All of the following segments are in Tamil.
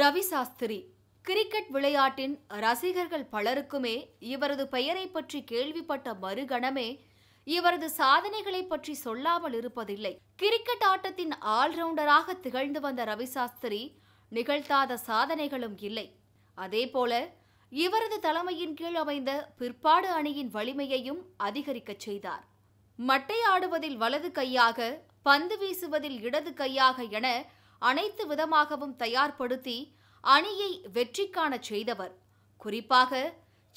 ரவி சாஸ்திரி கிரிக்கெட் விளையாட்டின் ரசிகர்கள் பலருக்குமே இவரது பெயரை பற்றி கேள்விப்பட்ட மறுகணமே இவரது சாதனைகளை பற்றி சொல்லாமல் இருப்பதில்லை கிரிக்கெட் ஆட்டத்தின் ஆல்ரவுண்டராக திகழ்ந்து வந்த ரவி சாஸ்திரி நிகழ்த்தாத சாதனைகளும் இல்லை அதேபோல இவரது தலைமையின் கீழ் அமைந்த பிற்பாடு அணியின் வலிமையையும் அதிகரிக்கச் செய்தார் மட்டை ஆடுவதில் வலது கையாக பந்து வீசுவதில் இடது கையாக என அனைத்து விதமாகவும் தயார்படுத்தி அணியை வெற்றி காணச் செய்தவர் குறிப்பாக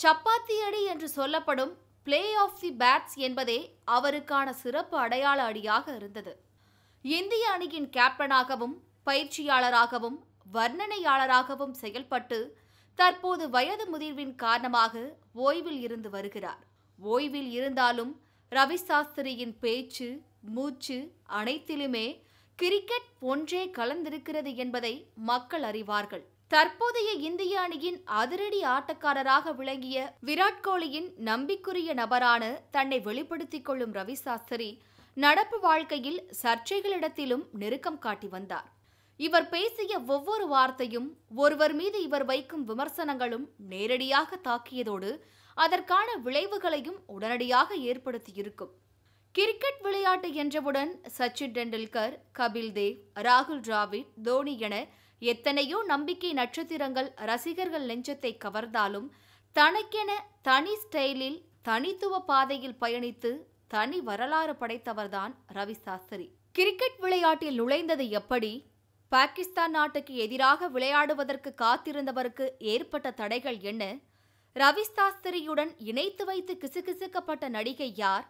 சப்பாத்தி அடி என்று சொல்லப்படும் பிளே ஆஃப் தி பேட்ஸ் என்பதே அவருக்கான சிறப்பு அடையாள அடியாக இருந்தது இந்திய அணியின் கேப்டனாகவும் பயிற்சியாளராகவும் வர்ணனையாளராகவும் செயல்பட்டு தற்போது வயது முதிர்வின் காரணமாக ஓய்வில் இருந்து வருகிறார் ஓய்வில் இருந்தாலும் ரவி சாஸ்திரியின் பேச்சு மூச்சு அனைத்திலுமே கிரிக்கெட் ஒன்றே கலந்திருக்கிறது என்பதை மக்கள் அறிவார்கள் தற்போதைய இந்திய அணியின் அதிரடி ஆட்டக்காரராக விளங்கிய விராட் கோலியின் நம்பிக்குரிய நபரான தன்னை வெளிப்படுத்திக் கொள்ளும் ரவி சாஸ்திரி நடப்பு வாழ்க்கையில் சர்ச்சைகளிடத்திலும் நெருக்கம் காட்டி வந்தார் இவர் பேசிய ஒவ்வொரு வார்த்தையும் ஒருவர் மீது இவர் வைக்கும் விமர்சனங்களும் நேரடியாக தாக்கியதோடு அதற்கான விளைவுகளையும் உடனடியாக ஏற்படுத்தியிருக்கும் கிரிக்கெட் விளையாட்டு என்றவுடன் சச்சின் டெண்டுல்கர் கபில் தேவ் ராகுல் டிராவிட் தோனி என எத்தனையோ நம்பிக்கை நட்சத்திரங்கள் ரசிகர்கள் நெஞ்சத்தை கவர்ந்தாலும் தனக்கென தனி ஸ்டைலில் தனித்துவ பாதையில் பயணித்து தனி வரலாறு படைத்தவர்தான் ரவி சாஸ்திரி கிரிக்கெட் விளையாட்டில் நுழைந்தது எப்படி பாகிஸ்தான் நாட்டுக்கு எதிராக விளையாடுவதற்கு காத்திருந்தவருக்கு ஏற்பட்ட தடைகள் என்ன ரவி சாஸ்திரியுடன் இணைத்து வைத்து கிசுகிசுக்கப்பட்ட நடிகை யார்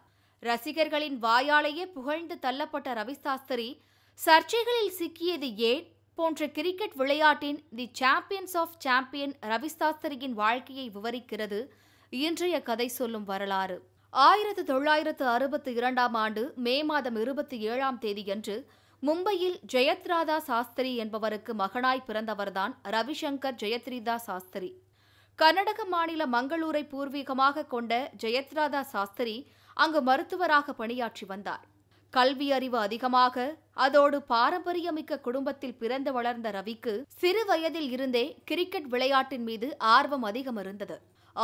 ரசிகர்களின் வாயாலேயே புகழ்ந்து தள்ளப்பட்ட ரவி சாஸ்திரி சர்ச்சைகளில் சிக்கியது ஏன் போன்ற கிரிக்கெட் விளையாட்டின் the champions of champion Ravi சாஸ்திரியின் வாழ்க்கையை விவரிக்கிறது இன்றைய கதை சொல்லும் வரலாறு ஆயிரத்து தொள்ளாயிரத்து அறுபத்தி இரண்டாம் ஆண்டு மே மாதம் இருபத்தி ஏழாம் தேதியன்று மும்பையில் ஜெயத்ராதா சாஸ்திரி என்பவருக்கு மகனாய் பிறந்தவர்தான் ரவிசங்கர் ஜெயத்ரிதா சாஸ்திரி கர்நாடக மாநில மங்களூரை பூர்வீகமாக கொண்ட ஜெயத்ராதா சாஸ்திரி அங்கு மருத்துவராக பணியாற்றி வந்தார் கல்வி அறிவு அதிகமாக அதோடு பாரம்பரியமிக்க குடும்பத்தில் பிறந்து வளர்ந்த ரவிக்கு சிறு வயதில் இருந்தே கிரிக்கெட் விளையாட்டின் மீது ஆர்வம் அதிகம் இருந்தது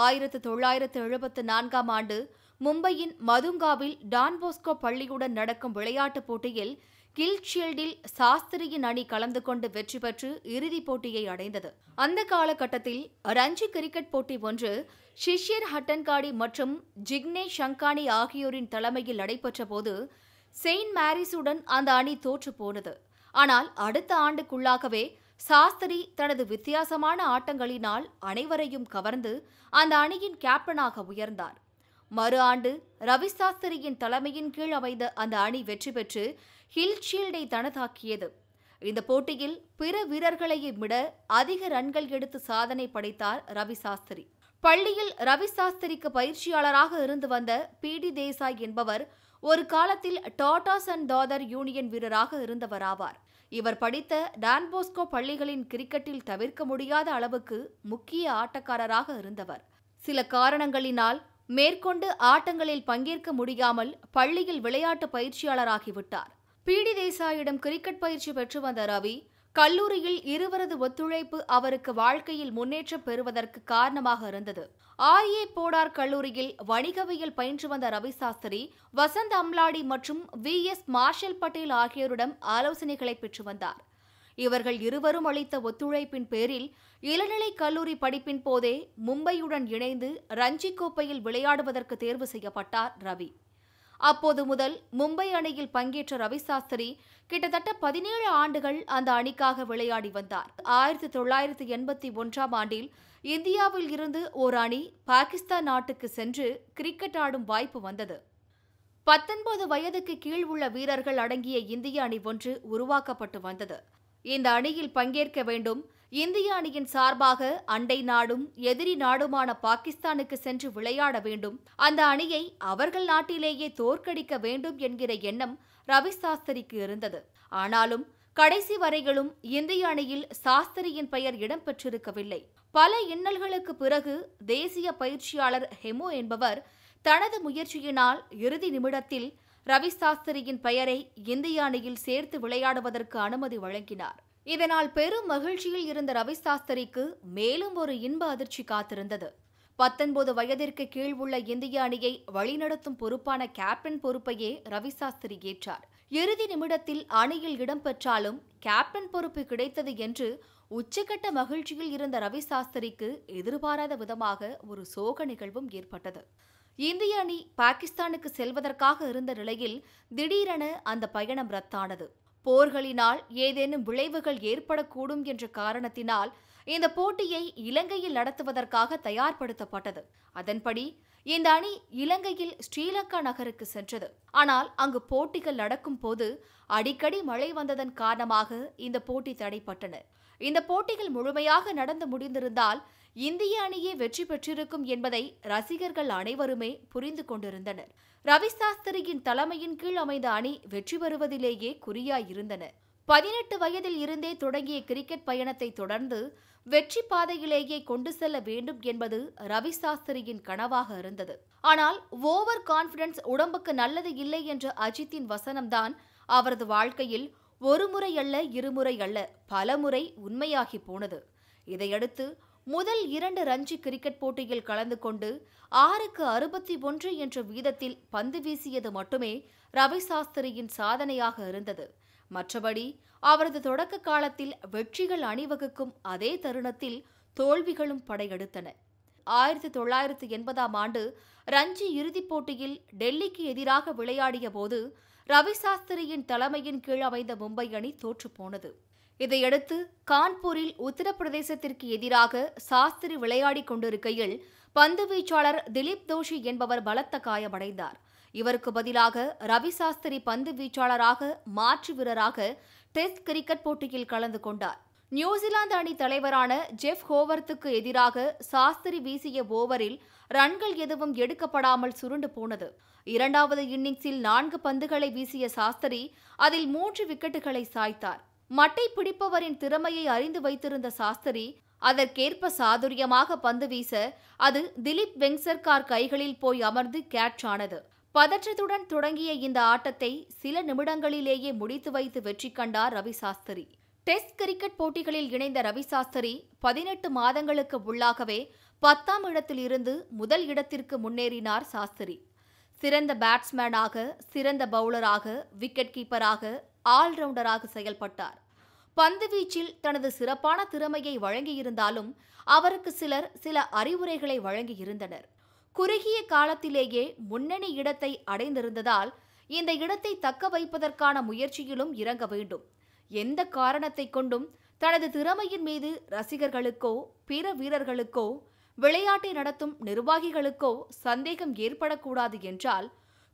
ஆயிரத்து தொள்ளாயிரத்து எழுபத்து நான்காம் ஆண்டு மும்பையின் மதுங்காவில் டான்போஸ்கோ பள்ளியுடன் நடக்கும் விளையாட்டுப் போட்டியில் கில்ஷீல்டில் சாஸ்திரியின் அணி கலந்து கொண்டு வெற்றி பெற்று இறுதிப் போட்டியை அடைந்தது அந்த காலகட்டத்தில் ரஞ்சி கிரிக்கெட் போட்டி ஒன்று ஷிஷியர் ஹட்டன்காடி மற்றும் ஜிக்னே ஷங்கானி ஆகியோரின் தலைமையில் நடைபெற்ற போது செயின்ட் மேரிஸுடன் அந்த அணி தோற்று போனது ஆனால் அடுத்த ஆண்டுக்குள்ளாகவே சாஸ்திரி தனது வித்தியாசமான ஆட்டங்களினால் அனைவரையும் கவர்ந்து அந்த அணியின் கேப்டனாக உயர்ந்தார் மறு ஆண்டு ரவி சாஸ்திரியின் தலைமையின் கீழ் அமைந்த அந்த அணி வெற்றி பெற்று ஹில் ஷீல்டை தனதாக்கியது இந்த போட்டியில் பிற வீரர்களையும் விட அதிக ரன்கள் எடுத்து சாதனை படைத்தார் ரவி சாஸ்திரி பள்ளியில் ரவி சாஸ்திரிக்கு பயிற்சியாளராக இருந்து வந்த பி டி தேசாய் என்பவர் ஒரு காலத்தில் டாடாஸ் அண்ட் தாதர் யூனியன் வீரராக இருந்தவராவார் இவர் படித்த டான்போஸ்கோ பள்ளிகளின் கிரிக்கெட்டில் தவிர்க்க முடியாத அளவுக்கு முக்கிய ஆட்டக்காரராக இருந்தவர் சில காரணங்களினால் மேற்கொண்டு ஆட்டங்களில் பங்கேற்க முடியாமல் பள்ளியில் விளையாட்டு பயிற்சியாளராகிவிட்டார் பி டி தேசாயிடம் கிரிக்கெட் பயிற்சி பெற்று வந்த ரவி கல்லூரியில் இருவரது ஒத்துழைப்பு அவருக்கு வாழ்க்கையில் முன்னேற்றம் பெறுவதற்கு காரணமாக இருந்தது ஆர்ஏ போடார் கல்லூரியில் வணிகவியல் பயின்று வந்த ரவி சாஸ்திரி வசந்த் அம்லாடி மற்றும் வி எஸ் மார்ஷல் பட்டேல் ஆகியோரிடம் ஆலோசனைகளை பெற்று வந்தார் இவர்கள் இருவரும் அளித்த ஒத்துழைப்பின் பேரில் இளநிலை கல்லூரி படிப்பின் போதே மும்பையுடன் இணைந்து ரஞ்சி கோப்பையில் விளையாடுவதற்கு தேர்வு செய்யப்பட்டார் ரவி அப்போது முதல் மும்பை அணியில் பங்கேற்ற ரவி சாஸ்திரி கிட்டத்தட்ட பதினேழு ஆண்டுகள் அந்த அணிக்காக விளையாடி வந்தார் ஆயிரத்தி தொள்ளாயிரத்தி எண்பத்தி ஒன்றாம் ஆண்டில் இந்தியாவில் இருந்து ஒரு அணி பாகிஸ்தான் நாட்டுக்கு சென்று கிரிக்கெட் ஆடும் வாய்ப்பு வந்தது பத்தொன்பது வயதுக்கு கீழ் உள்ள வீரர்கள் அடங்கிய இந்திய அணி ஒன்று உருவாக்கப்பட்டு வந்தது இந்த அணியில் பங்கேற்க வேண்டும் இந்திய அணியின் சார்பாக அண்டை நாடும் எதிரி நாடுமான பாகிஸ்தானுக்கு சென்று விளையாட வேண்டும் அந்த அணியை அவர்கள் நாட்டிலேயே தோற்கடிக்க வேண்டும் என்கிற எண்ணம் ரவி சாஸ்திரிக்கு இருந்தது ஆனாலும் கடைசி வரைகளும் இந்திய அணியில் சாஸ்திரியின் பெயர் இடம்பெற்றிருக்கவில்லை பல இன்னல்களுக்கு பிறகு தேசிய பயிற்சியாளர் ஹெமோ என்பவர் தனது முயற்சியினால் இறுதி நிமிடத்தில் ரவி சாஸ்திரியின் பெயரை இந்திய அணியில் சேர்த்து விளையாடுவதற்கு அனுமதி வழங்கினார் இதனால் பெரும் மகிழ்ச்சியில் இருந்த ரவி சாஸ்திரிக்கு மேலும் ஒரு இன்ப அதிர்ச்சி காத்திருந்தது பத்தொன்பது வயதிற்கு கீழ் உள்ள இந்திய அணியை வழிநடத்தும் பொறுப்பான கேப்டன் பொறுப்பையே ரவி சாஸ்திரி ஏற்றார் இறுதி நிமிடத்தில் அணியில் இடம்பெற்றாலும் கேப்டன் பொறுப்பு கிடைத்தது என்று உச்சகட்ட மகிழ்ச்சியில் இருந்த ரவி சாஸ்திரிக்கு எதிர்பாராத விதமாக ஒரு சோக நிகழ்வும் ஏற்பட்டது இந்திய அணி பாகிஸ்தானுக்கு செல்வதற்காக இருந்த நிலையில் திடீரென அந்த பயணம் ரத்தானது போர்களினால் ஏதேனும் விளைவுகள் ஏற்படக்கூடும் என்ற காரணத்தினால் இந்த போட்டியை இலங்கையில் நடத்துவதற்காக தயார்படுத்தப்பட்டது அதன்படி இந்த அணி இலங்கையில் ஸ்ரீலங்கா நகருக்கு சென்றது ஆனால் அங்கு போட்டிகள் நடக்கும் போது அடிக்கடி மழை வந்ததன் காரணமாக இந்த போட்டி தடைப்பட்டன இந்த போட்டிகள் முழுமையாக நடந்து முடிந்திருந்தால் இந்திய அணியே வெற்றி பெற்றிருக்கும் என்பதை ரசிகர்கள் அனைவருமே புரிந்து கொண்டிருந்தனர் ரவி சாஸ்திரியின் தலைமையின் கீழ் அமைந்த அணி வெற்றி பெறுவதிலேயே குறியாயிருந்தனர் பதினெட்டு வயதில் இருந்தே தொடங்கிய கிரிக்கெட் பயணத்தை தொடர்ந்து வெற்றி பாதையிலேயே கொண்டு செல்ல வேண்டும் என்பது ரவி சாஸ்திரியின் கனவாக இருந்தது ஆனால் ஓவர் கான்ஃபிடன்ஸ் உடம்புக்கு நல்லது இல்லை என்ற அஜித்தின் வசனம்தான் அவரது வாழ்க்கையில் ஒரு முறை அல்ல இருமுறை அல்ல பல முறை உண்மையாகி போனது இதையடுத்து முதல் இரண்டு ரஞ்சி கிரிக்கெட் போட்டியில் கலந்து கொண்டு ஆறுக்கு அறுபத்தி ஒன்று என்ற வீதத்தில் பந்து வீசியது மட்டுமே ரவி சாஸ்திரியின் சாதனையாக இருந்தது மற்றபடி அவரது தொடக்க காலத்தில் வெற்றிகள் அணிவகுக்கும் அதே தருணத்தில் தோல்விகளும் படையெடுத்தன ஆயிரத்தி தொள்ளாயிரத்து எண்பதாம் ஆண்டு ரஞ்சி இறுதிப் போட்டியில் டெல்லிக்கு எதிராக விளையாடிய போது ரவி சாஸ்திரியின் தலைமையின் கீழ் அமைந்த மும்பை அணி தோற்றுப்போனது இதையடுத்து கான்பூரில் உத்தரப்பிரதேசத்திற்கு எதிராக சாஸ்திரி விளையாடிக் கொண்டிருக்கையில் பந்து வீச்சாளர் திலீப் தோஷி என்பவர் பலத்த காயமடைந்தார் இவருக்கு பதிலாக ரவி சாஸ்திரி பந்து வீச்சாளராக மாற்று வீரராக டெஸ்ட் கிரிக்கெட் போட்டியில் கலந்து கொண்டார் நியூசிலாந்து அணி தலைவரான ஜெஃப் ஹோவர்த்துக்கு எதிராக சாஸ்திரி வீசிய ஓவரில் ரன்கள் எதுவும் எடுக்கப்படாமல் சுருண்டு போனது இரண்டாவது இன்னிங்ஸில் நான்கு பந்துகளை வீசிய சாஸ்திரி அதில் மூன்று விக்கெட்டுகளை சாய்த்தார் மட்டை பிடிப்பவரின் திறமையை அறிந்து வைத்திருந்த சாஸ்திரி அதற்கேற்ப சாதுரியமாக பந்து வீச அது திலீப் வெங்சர்கார் கைகளில் போய் அமர்ந்து கேட்ச் ஆனது பதற்றத்துடன் தொடங்கிய இந்த ஆட்டத்தை சில நிமிடங்களிலேயே முடித்து வைத்து வெற்றி கண்டார் ரவி சாஸ்திரி டெஸ்ட் கிரிக்கெட் போட்டிகளில் இணைந்த ரவி சாஸ்திரி பதினெட்டு மாதங்களுக்கு உள்ளாகவே பத்தாம் இடத்தில் இருந்து முதல் இடத்திற்கு முன்னேறினார் சாஸ்திரி சிறந்த பேட்ஸ்மேனாக சிறந்த பவுலராக விக்கெட் கீப்பராக ஆல்ரவுண்டராக செயல்பட்டார் பந்து வீச்சில் தனது சிறப்பான திறமையை வழங்கியிருந்தாலும் அவருக்கு சிலர் சில அறிவுரைகளை வழங்கியிருந்தனர் குறுகிய காலத்திலேயே முன்னணி இடத்தை அடைந்திருந்ததால் இந்த இடத்தை தக்க வைப்பதற்கான முயற்சியிலும் இறங்க வேண்டும் எந்த காரணத்தை கொண்டும் தனது திறமையின் மீது ரசிகர்களுக்கோ பிற வீரர்களுக்கோ விளையாட்டை நடத்தும் நிர்வாகிகளுக்கோ சந்தேகம் ஏற்படக்கூடாது என்றால்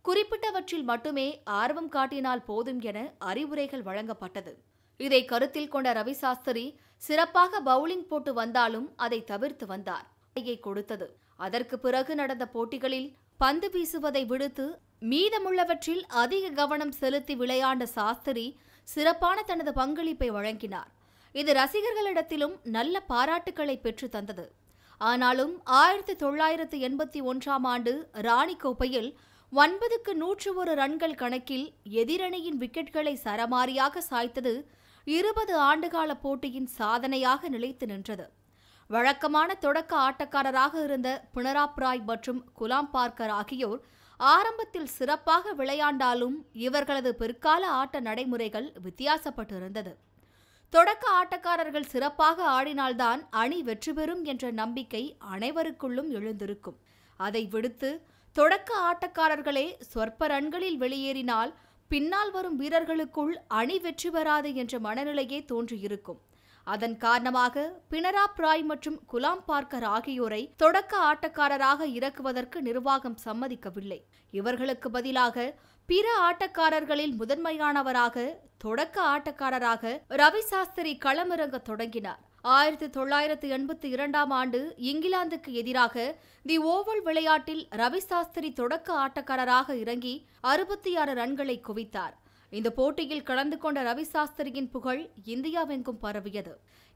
குறிப்பிட்டவற்றில் மட்டுமே ஆர்வம் காட்டினால் போதும் என அறிவுரைகள் வழங்கப்பட்டது இதை கருத்தில் கொண்ட ரவி சாஸ்திரி சிறப்பாக பவுலிங் போட்டு வந்தாலும் அதை தவிர்த்து வந்தார் கொடுத்தது அதற்கு பிறகு நடந்த போட்டிகளில் பந்து வீசுவதை விடுத்து மீதமுள்ளவற்றில் அதிக கவனம் செலுத்தி விளையாண்ட சாஸ்திரி சிறப்பான தனது பங்களிப்பை வழங்கினார் இது ரசிகர்களிடத்திலும் நல்ல பாராட்டுக்களை பெற்று தந்தது ஆனாலும் ஆயிரத்தி தொள்ளாயிரத்து எண்பத்தி ஒன்றாம் ஆண்டு ராணி கோப்பையில் ஒன்பதுக்கு நூற்று ஒரு ரன்கள் கணக்கில் எதிரணியின் விக்கெட்களை சரமாரியாக சாய்த்தது இருபது ஆண்டுகால போட்டியின் சாதனையாக நிலைத்து நின்றது வழக்கமான தொடக்க ஆட்டக்காரராக இருந்த புனராப் ராய் மற்றும் குலாம் பார்க்கர் ஆகியோர் ஆரம்பத்தில் சிறப்பாக விளையாண்டாலும் இவர்களது பிற்கால ஆட்ட நடைமுறைகள் வித்தியாசப்பட்டிருந்தது தொடக்க ஆட்டக்காரர்கள் சிறப்பாக ஆடினால்தான் அணி வெற்றி பெறும் என்ற நம்பிக்கை அனைவருக்குள்ளும் எழுந்திருக்கும் அதை விடுத்து தொடக்க ஆட்டக்காரர்களே சொற்ப ரன்களில் வெளியேறினால் பின்னால் வரும் வீரர்களுக்குள் அணி வெற்றி பெறாது என்ற மனநிலையே தோன்றியிருக்கும் அதன் காரணமாக பினராப் ராய் மற்றும் குலாம் பார்க்கர் ஆகியோரை தொடக்க ஆட்டக்காரராக இறக்குவதற்கு நிர்வாகம் சம்மதிக்கவில்லை இவர்களுக்கு பதிலாக பிற ஆட்டக்காரர்களில் முதன்மையானவராக தொடக்க ஆட்டக்காரராக ரவி சாஸ்திரி களமிறங்க தொடங்கினார் ஆயிரத்தி தொள்ளாயிரத்தி எண்பத்தி இரண்டாம் ஆண்டு இங்கிலாந்துக்கு எதிராக தி ஓவல் விளையாட்டில் ரவி சாஸ்திரி தொடக்க ஆட்டக்காரராக இறங்கி அறுபத்தி ஆறு ரன்களை குவித்தார் இந்த போட்டியில் கலந்து கொண்ட ரவி சாஸ்திரியின் புகழ் இந்தியாவெங்கும் பரவியது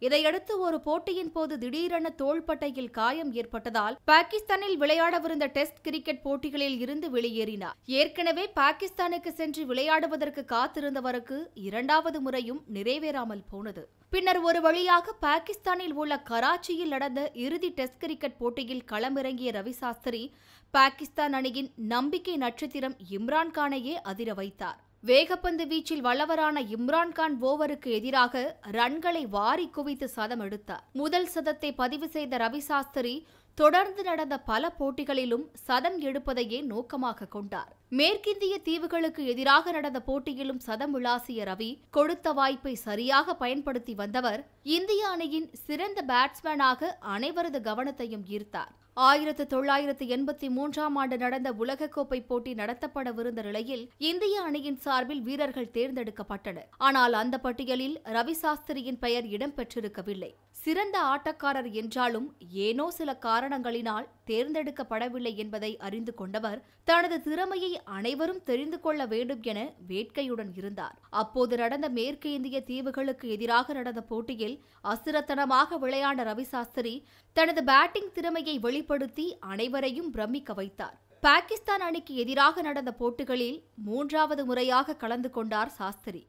இதையடுத்து ஒரு போட்டியின் போது திடீரென தோள்பட்டையில் காயம் ஏற்பட்டதால் பாகிஸ்தானில் விளையாடவிருந்த டெஸ்ட் கிரிக்கெட் போட்டிகளில் இருந்து வெளியேறினார் ஏற்கனவே பாகிஸ்தானுக்கு சென்று விளையாடுவதற்கு காத்திருந்தவருக்கு இரண்டாவது முறையும் நிறைவேறாமல் போனது பின்னர் ஒரு வழியாக பாகிஸ்தானில் உள்ள கராச்சியில் நடந்த இறுதி டெஸ்ட் கிரிக்கெட் போட்டியில் களமிறங்கிய ரவி சாஸ்திரி பாகிஸ்தான் அணியின் நம்பிக்கை நட்சத்திரம் இம்ரான்கானையே அதிர வைத்தார் வேகப்பந்து வீச்சில் வல்லவரான இம்ரான்கான் ஓவருக்கு எதிராக ரன்களை வாரி குவித்து சதம் எடுத்தார் முதல் சதத்தை பதிவு செய்த ரவி சாஸ்திரி தொடர்ந்து நடந்த பல போட்டிகளிலும் சதம் எடுப்பதையே நோக்கமாக கொண்டார் மேற்கிந்திய தீவுகளுக்கு எதிராக நடந்த போட்டியிலும் சதம் விளாசிய ரவி கொடுத்த வாய்ப்பை சரியாக பயன்படுத்தி வந்தவர் இந்திய அணியின் சிறந்த பேட்ஸ்மேனாக அனைவரது கவனத்தையும் ஈர்த்தார் ஆயிரத்து தொள்ளாயிரத்து எண்பத்தி மூன்றாம் ஆண்டு நடந்த உலகக்கோப்பை போட்டி நடத்தப்படவிருந்த நிலையில் இந்திய அணியின் சார்பில் வீரர்கள் தேர்ந்தெடுக்கப்பட்டனர் ஆனால் அந்த பட்டியலில் ரவி சாஸ்திரியின் பெயர் இடம்பெற்றிருக்கவில்லை சிறந்த ஆட்டக்காரர் என்றாலும் ஏனோ சில காரணங்களினால் தேர்ந்தெடுக்கப்படவில்லை என்பதை அறிந்து கொண்டவர் தனது திறமையை அனைவரும் தெரிந்து கொள்ள வேண்டும் என வேட்கையுடன் இருந்தார் அப்போது நடந்த மேற்கு இந்திய தீவுகளுக்கு எதிராக நடந்த போட்டியில் அசுரத்தனமாக விளையாண்ட ரவி சாஸ்திரி தனது பேட்டிங் திறமையை வெளிப்படுத்தி அனைவரையும் பிரமிக்க வைத்தார் பாகிஸ்தான் அணிக்கு எதிராக நடந்த போட்டிகளில் மூன்றாவது முறையாக கலந்து கொண்டார் சாஸ்திரி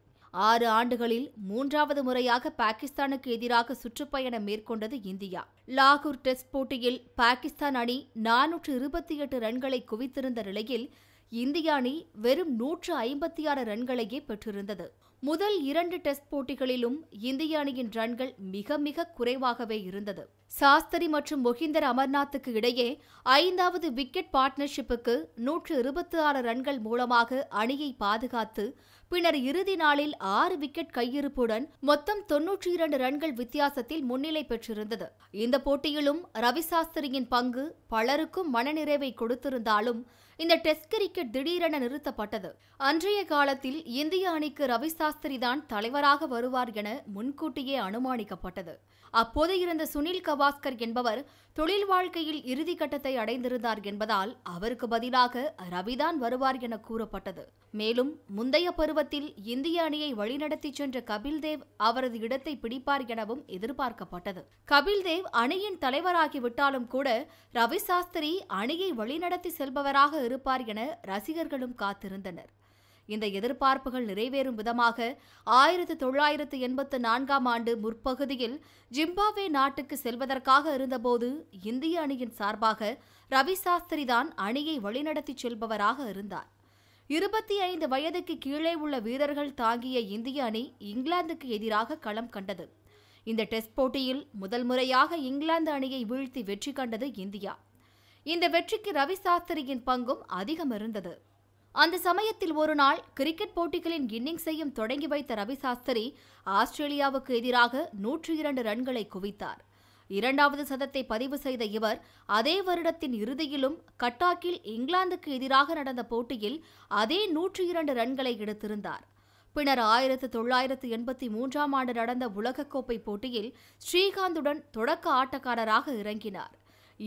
ஆறு ஆண்டுகளில் மூன்றாவது முறையாக பாகிஸ்தானுக்கு எதிராக சுற்றுப்பயணம் மேற்கொண்டது இந்தியா லாகூர் டெஸ்ட் போட்டியில் பாகிஸ்தான் அணி நானூற்று இருபத்தி எட்டு ரன்களை குவித்திருந்த நிலையில் இந்திய அணி வெறும் நூற்று ஐம்பத்தி ஆறு ரன்களையே பெற்றிருந்தது முதல் இரண்டு டெஸ்ட் போட்டிகளிலும் இந்திய அணியின் ரன்கள் மிக மிக குறைவாகவே இருந்தது சாஸ்திரி மற்றும் மொஹிந்தர் அமர்நாத்துக்கு இடையே ஐந்தாவது விக்கெட் பார்ட்னர்ஷிப்புக்கு நூற்று இருபத்தி ஆறு ரன்கள் மூலமாக அணியை பாதுகாத்து பின்னர் இறுதி நாளில் ஆறு விக்கெட் கையிருப்புடன் மொத்தம் தொன்னூற்றி இரண்டு ரன்கள் வித்தியாசத்தில் முன்னிலை பெற்றிருந்தது இந்த போட்டியிலும் ரவி சாஸ்திரியின் பங்கு பலருக்கும் மனநிறைவை கொடுத்திருந்தாலும் இந்த டெஸ்ட் கிரிக்கெட் திடீரென நிறுத்தப்பட்டது அன்றைய காலத்தில் இந்திய அணிக்கு ரவி சாஸ்திரி தான் தலைவராக வருவார் என முன்கூட்டியே அனுமானிக்கப்பட்டது அப்போது இருந்த சுனில் கவாஸ்கர் என்பவர் தொழில் வாழ்க்கையில் இறுதி கட்டத்தை அடைந்திருந்தார் என்பதால் அவருக்கு பதிலாக ரவிதான் வருவார் என கூறப்பட்டது மேலும் முந்தைய பருவத்தில் இந்திய அணியை வழிநடத்தி சென்ற கபில் தேவ் அவரது இடத்தை பிடிப்பார் எனவும் எதிர்பார்க்கப்பட்டது கபில் தேவ் அணியின் தலைவராகிவிட்டாலும் கூட ரவி சாஸ்திரி அணியை வழிநடத்தி செல்பவராக இருப்பார் என ரசிகர்களும் காத்திருந்தனர் இந்த எதிர்பார்ப்புகள் நிறைவேறும் விதமாக ஆயிரத்து தொள்ளாயிரத்து எண்பத்து நான்காம் ஆண்டு முற்பகுதியில் ஜிம்பாவே நாட்டுக்கு செல்வதற்காக இருந்தபோது இந்திய அணியின் சார்பாக ரவி சாஸ்திரி தான் அணியை வழிநடத்தி செல்பவராக இருந்தார் இருபத்தி ஐந்து வயதுக்கு கீழே உள்ள வீரர்கள் தாங்கிய இந்திய அணி இங்கிலாந்துக்கு எதிராக களம் கண்டது இந்த டெஸ்ட் போட்டியில் முதல் முறையாக இங்கிலாந்து அணியை வீழ்த்தி வெற்றி கண்டது இந்தியா இந்த வெற்றிக்கு ரவி சாஸ்திரியின் பங்கும் அதிகம் இருந்தது அந்த சமயத்தில் ஒரு நாள் கிரிக்கெட் போட்டிகளின் இன்னிங்ஸையும் தொடங்கி வைத்த ரவி சாஸ்திரி ஆஸ்திரேலியாவுக்கு எதிராக நூற்றி இரண்டு ரன்களை குவித்தார் இரண்டாவது சதத்தை பதிவு செய்த இவர் அதே வருடத்தின் இறுதியிலும் கட்டாக்கில் இங்கிலாந்துக்கு எதிராக நடந்த போட்டியில் அதே நூற்றி இரண்டு ரன்களை எடுத்திருந்தார் பின்னர் ஆயிரத்து தொள்ளாயிரத்து எண்பத்தி மூன்றாம் ஆண்டு நடந்த உலகக்கோப்பை போட்டியில் ஸ்ரீகாந்துடன் தொடக்க ஆட்டக்காரராக இறங்கினார்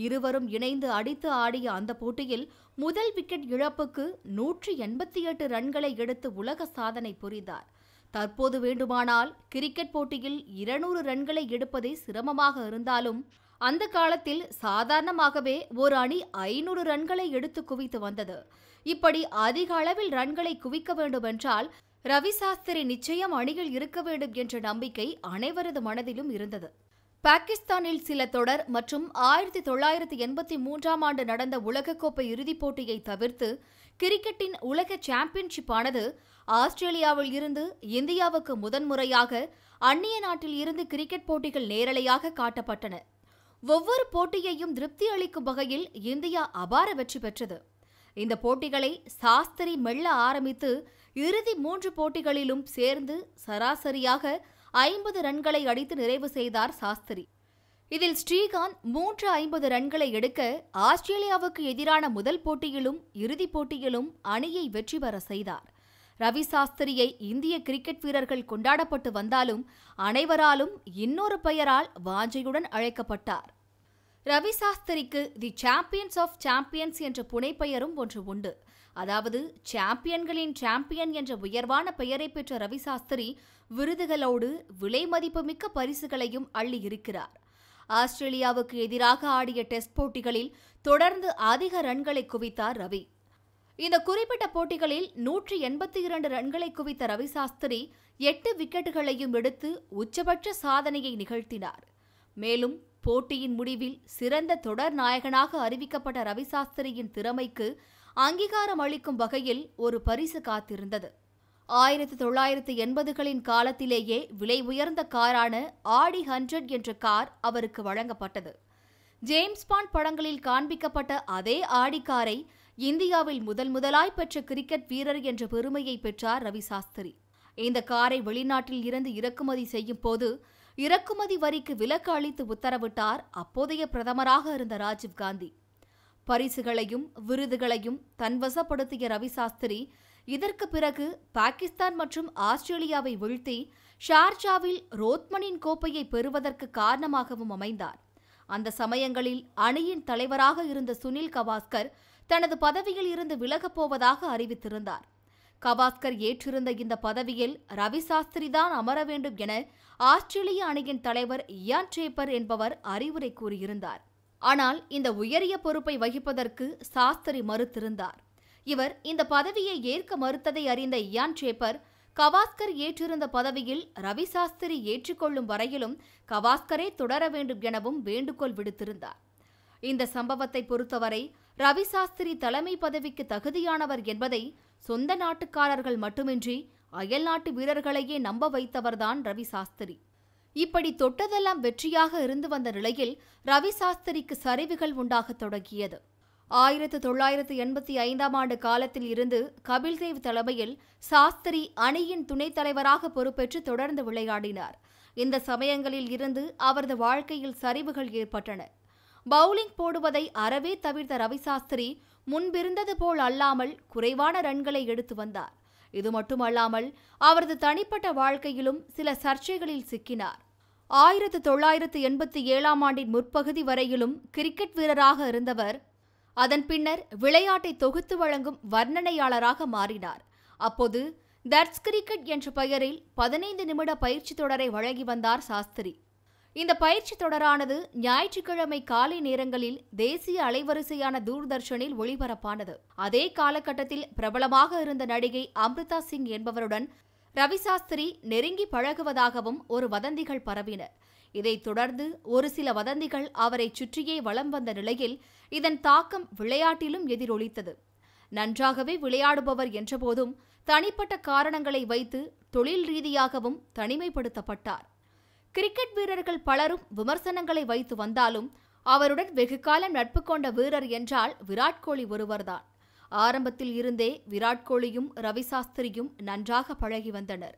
இருவரும் இணைந்து அடித்து ஆடிய அந்த போட்டியில் முதல் விக்கெட் இழப்புக்கு நூற்றி எண்பத்தி எட்டு ரன்களை எடுத்து உலக சாதனை புரிந்தார் தற்போது வேண்டுமானால் கிரிக்கெட் போட்டியில் இருநூறு ரன்களை எடுப்பதே சிரமமாக இருந்தாலும் அந்த காலத்தில் சாதாரணமாகவே ஒரு அணி ஐநூறு ரன்களை எடுத்து குவித்து வந்தது இப்படி அதிக அளவில் ரன்களை குவிக்க வேண்டுமென்றால் ரவி சாஸ்திரி நிச்சயம் அணியில் இருக்க வேண்டும் என்ற நம்பிக்கை அனைவரது மனதிலும் இருந்தது பாகிஸ்தானில் சில தொடர் மற்றும் ஆயிரத்தி தொள்ளாயிரத்தி எண்பத்தி மூன்றாம் ஆண்டு நடந்த உலகக்கோப்பை இறுதிப் போட்டியை தவிர்த்து கிரிக்கெட்டின் உலக சாம்பியன்ஷிப்பானது ஆஸ்திரேலியாவில் இருந்து இந்தியாவுக்கு முதன்முறையாக அந்நிய நாட்டில் இருந்து கிரிக்கெட் போட்டிகள் நேரலையாக காட்டப்பட்டன ஒவ்வொரு போட்டியையும் திருப்தி அளிக்கும் வகையில் இந்தியா அபார வெற்றி பெற்றது இந்த போட்டிகளை சாஸ்திரி மெல்ல ஆரம்பித்து இறுதி மூன்று போட்டிகளிலும் சேர்ந்து சராசரியாக ஐம்பது ரன்களை அடித்து நிறைவு செய்தார் சாஸ்திரி இதில் ஸ்ரீகாந்த் மூன்று ஐம்பது ரன்களை எடுக்க ஆஸ்திரேலியாவுக்கு எதிரான முதல் போட்டியிலும் இறுதிப் போட்டியிலும் அணியை வெற்றி பெற செய்தார் ரவி சாஸ்திரியை இந்திய கிரிக்கெட் வீரர்கள் கொண்டாடப்பட்டு வந்தாலும் அனைவராலும் இன்னொரு பெயரால் வாஞ்சையுடன் அழைக்கப்பட்டார் ரவி சாஸ்திரிக்கு தி சாம்பியன்ஸ் ஆஃப் சாம்பியன்ஸ் என்ற புனைப்பெயரும் ஒன்று உண்டு அதாவது சாம்பியன்களின் சாம்பியன் என்ற உயர்வான பெயரை பெற்ற ரவி சாஸ்திரி விருதுகளோடு விலை மதிப்புமிக்க பரிசுகளையும் அள்ளி இருக்கிறார் ஆஸ்திரேலியாவுக்கு எதிராக ஆடிய டெஸ்ட் போட்டிகளில் தொடர்ந்து அதிக ரன்களை குவித்தார் ரவி இந்த குறிப்பிட்ட போட்டிகளில் நூற்றி எண்பத்தி இரண்டு ரன்களை குவித்த ரவி சாஸ்திரி எட்டு விக்கெட்டுகளையும் எடுத்து உச்சபட்ச சாதனையை நிகழ்த்தினார் மேலும் போட்டியின் முடிவில் சிறந்த தொடர் நாயகனாக அறிவிக்கப்பட்ட ரவிசாஸ்திரியின் திறமைக்கு அங்கீகாரம் அளிக்கும் வகையில் ஒரு பரிசு காத்திருந்தது ஆயிரத்தி தொள்ளாயிரத்தி எண்பதுகளின் காலத்திலேயே விலை உயர்ந்த காரான ஆடி ஹண்ட்ரட் என்ற கார் அவருக்கு வழங்கப்பட்டது ஜேம்ஸ் பாண்ட் படங்களில் காண்பிக்கப்பட்ட அதே ஆடி காரை இந்தியாவில் முதல் முதலாய் பெற்ற கிரிக்கெட் வீரர் என்ற பெருமையை பெற்றார் ரவிசாஸ்திரி இந்த காரை வெளிநாட்டில் இருந்து இறக்குமதி செய்யும் போது இறக்குமதி வரிக்கு விலக்கு அளித்து உத்தரவிட்டார் அப்போதைய பிரதமராக இருந்த ராஜீவ்காந்தி பரிசுகளையும் விருதுகளையும் தன்வசப்படுத்திய ரவி சாஸ்திரி இதற்கு பிறகு பாகிஸ்தான் மற்றும் ஆஸ்திரேலியாவை வீழ்த்தி ஷார்ஜாவில் ரோத்மனின் கோப்பையை பெறுவதற்கு காரணமாகவும் அமைந்தார் அந்த சமயங்களில் அணியின் தலைவராக இருந்த சுனில் கவாஸ்கர் தனது பதவியில் இருந்து விலகப் போவதாக அறிவித்திருந்தார் கவாஸ்கர் ஏற்றிருந்த இந்த பதவியில் ரவி சாஸ்திரி தான் அமர வேண்டும் என ஆஸ்திரேலிய அணியின் தலைவர் இயான் ட்ரேப்பர் என்பவர் அறிவுரை கூறியிருந்தார் ஆனால் இந்த உயரிய பொறுப்பை வகிப்பதற்கு சாஸ்திரி மறுத்திருந்தார் இவர் இந்த பதவியை ஏற்க மறுத்ததை அறிந்த இயான் ட்ரேப்பர் கவாஸ்கர் ஏற்றிருந்த பதவியில் ரவி சாஸ்திரி ஏற்றுக்கொள்ளும் வரையிலும் கவாஸ்கரே தொடர வேண்டும் எனவும் வேண்டுகோள் விடுத்திருந்தார் இந்த சம்பவத்தை பொறுத்தவரை ரவி சாஸ்திரி தலைமை பதவிக்கு தகுதியானவர் என்பதை சொந்த நாட்டுக்காரர்கள் மட்டுமின்றி அயல்நாட்டு வீரர்களையே நம்ப வைத்தவர்தான் ரவி சாஸ்திரி இப்படி தொட்டதெல்லாம் வெற்றியாக இருந்து வந்த நிலையில் ரவி சாஸ்திரிக்கு சரிவுகள் உண்டாகத் தொடங்கியது ஆயிரத்து தொள்ளாயிரத்து எண்பத்தி ஐந்தாம் ஆண்டு காலத்தில் இருந்து கபில்தேவ் தலைமையில் சாஸ்திரி அணியின் துணைத் தலைவராக பொறுப்பேற்று தொடர்ந்து விளையாடினார் இந்த சமயங்களில் இருந்து அவரது வாழ்க்கையில் சரிவுகள் ஏற்பட்டன பவுலிங் போடுவதை அறவே தவிர்த்த ரவிசாஸ்திரி முன்பிருந்தது போல் அல்லாமல் குறைவான ரன்களை எடுத்து வந்தார் இது மட்டுமல்லாமல் அவரது தனிப்பட்ட வாழ்க்கையிலும் சில சர்ச்சைகளில் சிக்கினார் ஆயிரத்து தொள்ளாயிரத்து எண்பத்தி ஏழாம் ஆண்டின் முற்பகுதி வரையிலும் கிரிக்கெட் வீரராக இருந்தவர் அதன் பின்னர் விளையாட்டை தொகுத்து வழங்கும் வர்ணனையாளராக மாறினார் அப்போது தட்ஸ் கிரிக்கெட் என்ற பெயரில் பதினைந்து நிமிட பயிற்சி தொடரை வழங்கி வந்தார் சாஸ்திரி இந்த பயிற்சி தொடரானது ஞாயிற்றுக்கிழமை காலை நேரங்களில் தேசிய அலைவரிசையான தூர்தர்ஷனில் ஒளிபரப்பானது அதே காலகட்டத்தில் பிரபலமாக இருந்த நடிகை அம்ரிதா சிங் என்பவருடன் ரவி சாஸ்திரி நெருங்கி பழகுவதாகவும் ஒரு வதந்திகள் பரவின இதைத் தொடர்ந்து ஒரு சில வதந்திகள் அவரை சுற்றியே வலம் வந்த நிலையில் இதன் தாக்கம் விளையாட்டிலும் எதிரொலித்தது நன்றாகவே விளையாடுபவர் என்றபோதும் தனிப்பட்ட காரணங்களை வைத்து தொழில் ரீதியாகவும் தனிமைப்படுத்தப்பட்டார் கிரிக்கெட் வீரர்கள் பலரும் விமர்சனங்களை வைத்து வந்தாலும் அவருடன் காலம் நட்பு கொண்ட வீரர் என்றால் விராட் கோலி ஒருவர்தான் ஆரம்பத்தில் இருந்தே விராட் கோலியும் ரவி சாஸ்திரியும் நன்றாக பழகி வந்தனர்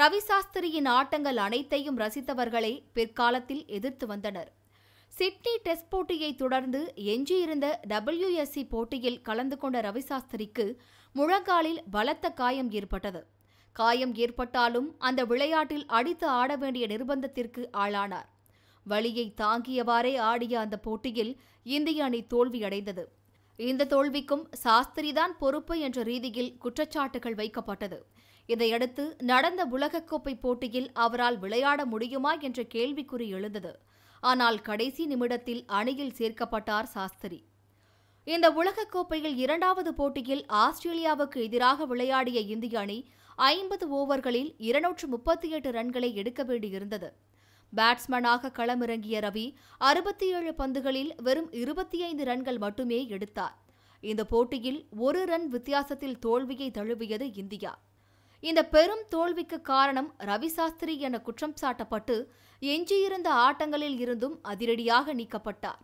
ரவி சாஸ்திரியின் ஆட்டங்கள் அனைத்தையும் ரசித்தவர்களை பிற்காலத்தில் எதிர்த்து வந்தனர் சிட்னி டெஸ்ட் போட்டியை தொடர்ந்து எஞ்சியிருந்த டபிள்யூஎஸ்சி போட்டியில் கலந்து கொண்ட ரவி சாஸ்திரிக்கு முழங்காலில் பலத்த காயம் ஏற்பட்டது காயம் ஏற்பட்டாலும் அந்த விளையாட்டில் அடித்து ஆட வேண்டிய நிர்பந்தத்திற்கு ஆளானார் வழியை தாங்கியவாறே ஆடிய அந்த போட்டியில் இந்திய அணி தோல்வியடைந்தது இந்த தோல்விக்கும் சாஸ்திரிதான் பொறுப்பு என்ற ரீதியில் குற்றச்சாட்டுகள் வைக்கப்பட்டது இதையடுத்து நடந்த உலகக்கோப்பை போட்டியில் அவரால் விளையாட முடியுமா என்ற கேள்விக்குறி எழுந்தது ஆனால் கடைசி நிமிடத்தில் அணியில் சேர்க்கப்பட்டார் சாஸ்திரி இந்த உலகக்கோப்பையில் இரண்டாவது போட்டியில் ஆஸ்திரேலியாவுக்கு எதிராக விளையாடிய இந்திய அணி ஐம்பது ஓவர்களில் இருநூற்று முப்பத்தி எட்டு ரன்களை எடுக்க வேண்டியிருந்தது பேட்ஸ்மேனாக களமிறங்கிய ரவி அறுபத்தி ஏழு பந்துகளில் வெறும் இருபத்தி ஐந்து ரன்கள் மட்டுமே எடுத்தார் இந்த போட்டியில் ஒரு ரன் வித்தியாசத்தில் தோல்வியை தழுவியது இந்தியா இந்த பெரும் தோல்விக்கு காரணம் ரவி சாஸ்திரி என குற்றம் சாட்டப்பட்டு எஞ்சியிருந்த ஆட்டங்களில் இருந்தும் அதிரடியாக நீக்கப்பட்டார்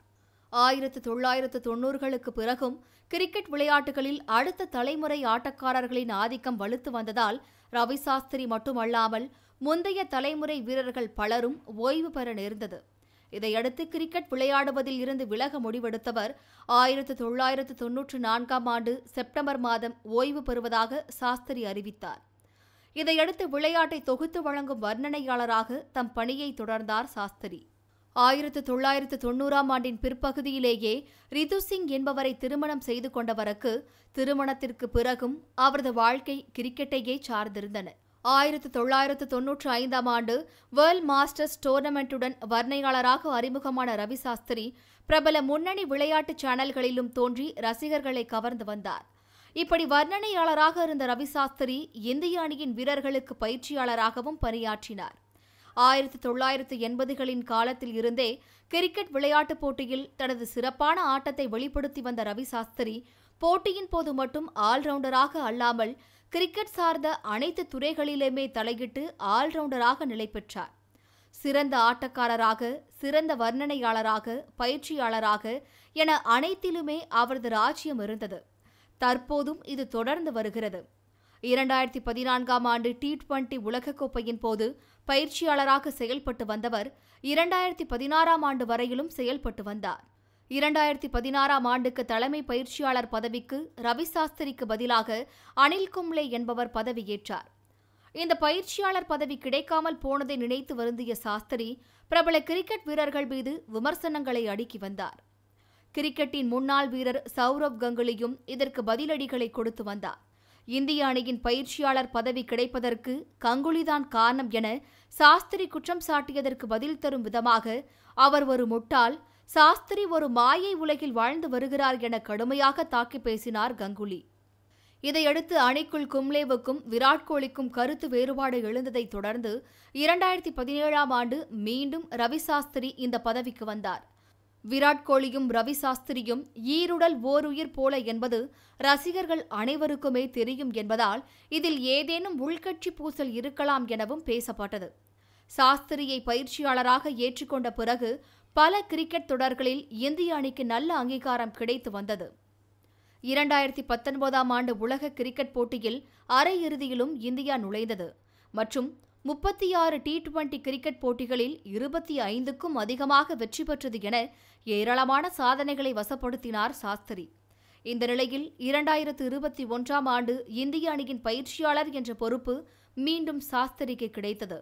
ஆயிரத்து தொள்ளாயிரத்து தொன்னூறுகளுக்கு பிறகும் கிரிக்கெட் விளையாட்டுகளில் அடுத்த தலைமுறை ஆட்டக்காரர்களின் ஆதிக்கம் வலுத்து வந்ததால் ரவி சாஸ்திரி மட்டுமல்லாமல் முந்தைய தலைமுறை வீரர்கள் பலரும் ஓய்வு பெற நேர்ந்தது இதையடுத்து கிரிக்கெட் விளையாடுவதில் இருந்து விலக முடிவெடுத்தவர் ஆயிரத்து தொள்ளாயிரத்து தொன்னூற்று நான்காம் ஆண்டு செப்டம்பர் மாதம் ஓய்வு பெறுவதாக சாஸ்திரி அறிவித்தார் இதையடுத்து விளையாட்டை தொகுத்து வழங்கும் வர்ணனையாளராக தம் பணியை தொடர்ந்தார் சாஸ்திரி ஆயிரத்து தொள்ளாயிரத்து தொன்னூறாம் ஆண்டின் பிற்பகுதியிலேயே ரிது சிங் என்பவரை திருமணம் செய்து கொண்டவருக்கு திருமணத்திற்கு பிறகும் அவரது வாழ்க்கை கிரிக்கெட்டையே சார்ந்திருந்தன ஆயிரத்து தொள்ளாயிரத்து தொன்னூற்று ஐந்தாம் ஆண்டு வேர்ல்ட் மாஸ்டர்ஸ் டோர்னமெண்ட்டுடன் வர்ணையாளராக அறிமுகமான ரவி சாஸ்திரி பிரபல முன்னணி விளையாட்டு சேனல்களிலும் தோன்றி ரசிகர்களை கவர்ந்து வந்தார் இப்படி வர்ணனையாளராக இருந்த ரவி சாஸ்திரி இந்திய அணியின் வீரர்களுக்கு பயிற்சியாளராகவும் பணியாற்றினார் ஆயிரத்தி தொள்ளாயிரத்து எண்பதுகளின் காலத்தில் இருந்தே கிரிக்கெட் விளையாட்டுப் போட்டியில் தனது சிறப்பான ஆட்டத்தை வெளிப்படுத்தி வந்த ரவி சாஸ்திரி போட்டியின் போது மட்டும் ஆல்ரவுண்டராக அல்லாமல் கிரிக்கெட் சார்ந்த அனைத்து துறைகளிலுமே தலையிட்டு ஆல்ரவுண்டராக நிலை பெற்றார் சிறந்த ஆட்டக்காரராக சிறந்த வர்ணனையாளராக பயிற்சியாளராக என அனைத்திலுமே அவரது ராஜ்யம் இருந்தது தற்போதும் இது தொடர்ந்து வருகிறது இரண்டாயிரத்தி பதினான்காம் ஆண்டு டி டுவெண்டி உலகக்கோப்பையின் போது பயிற்சியாளராக செயல்பட்டு வந்தவர் இரண்டாயிரத்தி பதினாறாம் ஆண்டு வரையிலும் செயல்பட்டு வந்தார் இரண்டாயிரத்தி பதினாறாம் ஆண்டுக்கு தலைமை பயிற்சியாளர் பதவிக்கு ரவி சாஸ்திரிக்கு பதிலாக அனில் கும்ளே என்பவர் பதவியேற்றார் இந்த பயிற்சியாளர் பதவி கிடைக்காமல் போனதை நினைத்து வருந்திய சாஸ்திரி பிரபல கிரிக்கெட் வீரர்கள் மீது விமர்சனங்களை அடுக்கி வந்தார் கிரிக்கெட்டின் முன்னாள் வீரர் சௌரவ் கங்குலியும் இதற்கு பதிலடிகளை கொடுத்து வந்தார் இந்திய அணியின் பயிற்சியாளர் பதவி கிடைப்பதற்கு கங்குலிதான் காரணம் என சாஸ்திரி குற்றம் சாட்டியதற்கு பதில் தரும் விதமாக அவர் ஒரு முட்டாள் சாஸ்திரி ஒரு மாயை உலகில் வாழ்ந்து வருகிறார் என கடுமையாக தாக்கி பேசினார் கங்குலி இதையடுத்து அணிக்குள் கும்லேவுக்கும் விராட் கோலிக்கும் கருத்து வேறுபாடு எழுந்ததைத் தொடர்ந்து இரண்டாயிரத்தி பதினேழாம் ஆண்டு மீண்டும் ரவி சாஸ்திரி இந்த பதவிக்கு வந்தார் விராட் கோலியும் ரவி சாஸ்திரியும் ஈருடல் ஓருயிர் போல என்பது ரசிகர்கள் அனைவருக்குமே தெரியும் என்பதால் இதில் ஏதேனும் உள்கட்சி பூசல் இருக்கலாம் எனவும் பேசப்பட்டது சாஸ்திரியை பயிற்சியாளராக ஏற்றுக்கொண்ட பிறகு பல கிரிக்கெட் தொடர்களில் இந்திய அணிக்கு நல்ல அங்கீகாரம் கிடைத்து வந்தது இரண்டாயிரத்தி பத்தொன்பதாம் ஆண்டு உலக கிரிக்கெட் போட்டியில் அரையிறுதியிலும் இந்தியா நுழைந்தது மற்றும் முப்பத்தி ஆறு டி டுவெண்டி கிரிக்கெட் போட்டிகளில் இருபத்தி ஐந்துக்கும் அதிகமாக வெற்றி பெற்றது என ஏராளமான சாதனைகளை வசப்படுத்தினார் சாஸ்திரி இந்த நிலையில் இரண்டாயிரத்து இருபத்தி ஒன்றாம் ஆண்டு இந்திய அணியின் பயிற்சியாளர் என்ற பொறுப்பு மீண்டும் சாஸ்திரிக்கு கிடைத்தது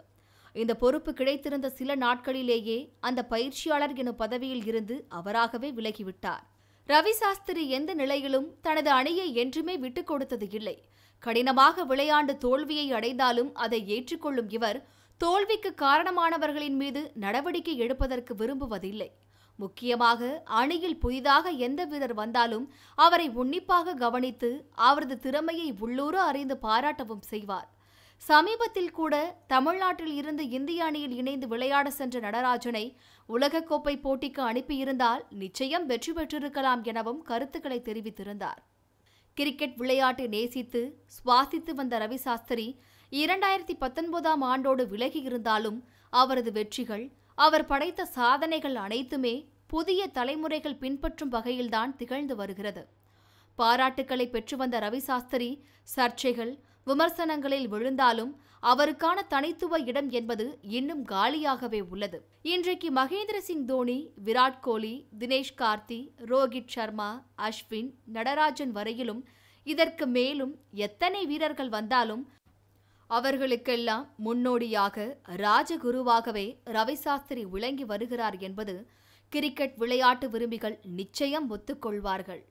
இந்த பொறுப்பு கிடைத்திருந்த சில நாட்களிலேயே அந்த பயிற்சியாளர் எனும் பதவியில் இருந்து அவராகவே விலகிவிட்டார் ரவி சாஸ்திரி எந்த நிலையிலும் தனது அணியை என்றுமே விட்டுக் கொடுத்தது இல்லை கடினமாக விளையாண்டு தோல்வியை அடைந்தாலும் அதை ஏற்றுக்கொள்ளும் இவர் தோல்விக்கு காரணமானவர்களின் மீது நடவடிக்கை எடுப்பதற்கு விரும்புவதில்லை முக்கியமாக அணியில் புதிதாக எந்த வீரர் வந்தாலும் அவரை உன்னிப்பாக கவனித்து அவரது திறமையை உள்ளூர அறிந்து பாராட்டவும் செய்வார் சமீபத்தில் கூட தமிழ்நாட்டில் இருந்து இந்திய அணியில் இணைந்து விளையாட சென்ற நடராஜனை உலகக்கோப்பை போட்டிக்கு அனுப்பியிருந்தால் நிச்சயம் வெற்றி பெற்றிருக்கலாம் எனவும் கருத்துக்களை தெரிவித்திருந்தார் கிரிக்கெட் விளையாட்டு நேசித்து சுவாசித்து வந்த ரவி சாஸ்திரி இரண்டாயிரத்தி பத்தொன்பதாம் ஆண்டோடு விலகி இருந்தாலும் அவரது வெற்றிகள் அவர் படைத்த சாதனைகள் அனைத்துமே புதிய தலைமுறைகள் பின்பற்றும் வகையில்தான் திகழ்ந்து வருகிறது பாராட்டுக்களை பெற்று வந்த ரவி சாஸ்திரி சர்ச்சைகள் விமர்சனங்களில் விழுந்தாலும் அவருக்கான தனித்துவ இடம் என்பது இன்னும் காலியாகவே உள்ளது இன்றைக்கு மகேந்திர சிங் தோனி விராட் கோலி தினேஷ் கார்த்தி ரோஹித் சர்மா அஸ்வின் நடராஜன் வரையிலும் இதற்கு மேலும் எத்தனை வீரர்கள் வந்தாலும் அவர்களுக்கெல்லாம் முன்னோடியாக ராஜகுருவாகவே ரவி சாஸ்திரி விளங்கி வருகிறார் என்பது கிரிக்கெட் விளையாட்டு விரும்பிகள் நிச்சயம் ஒத்துக்கொள்வார்கள்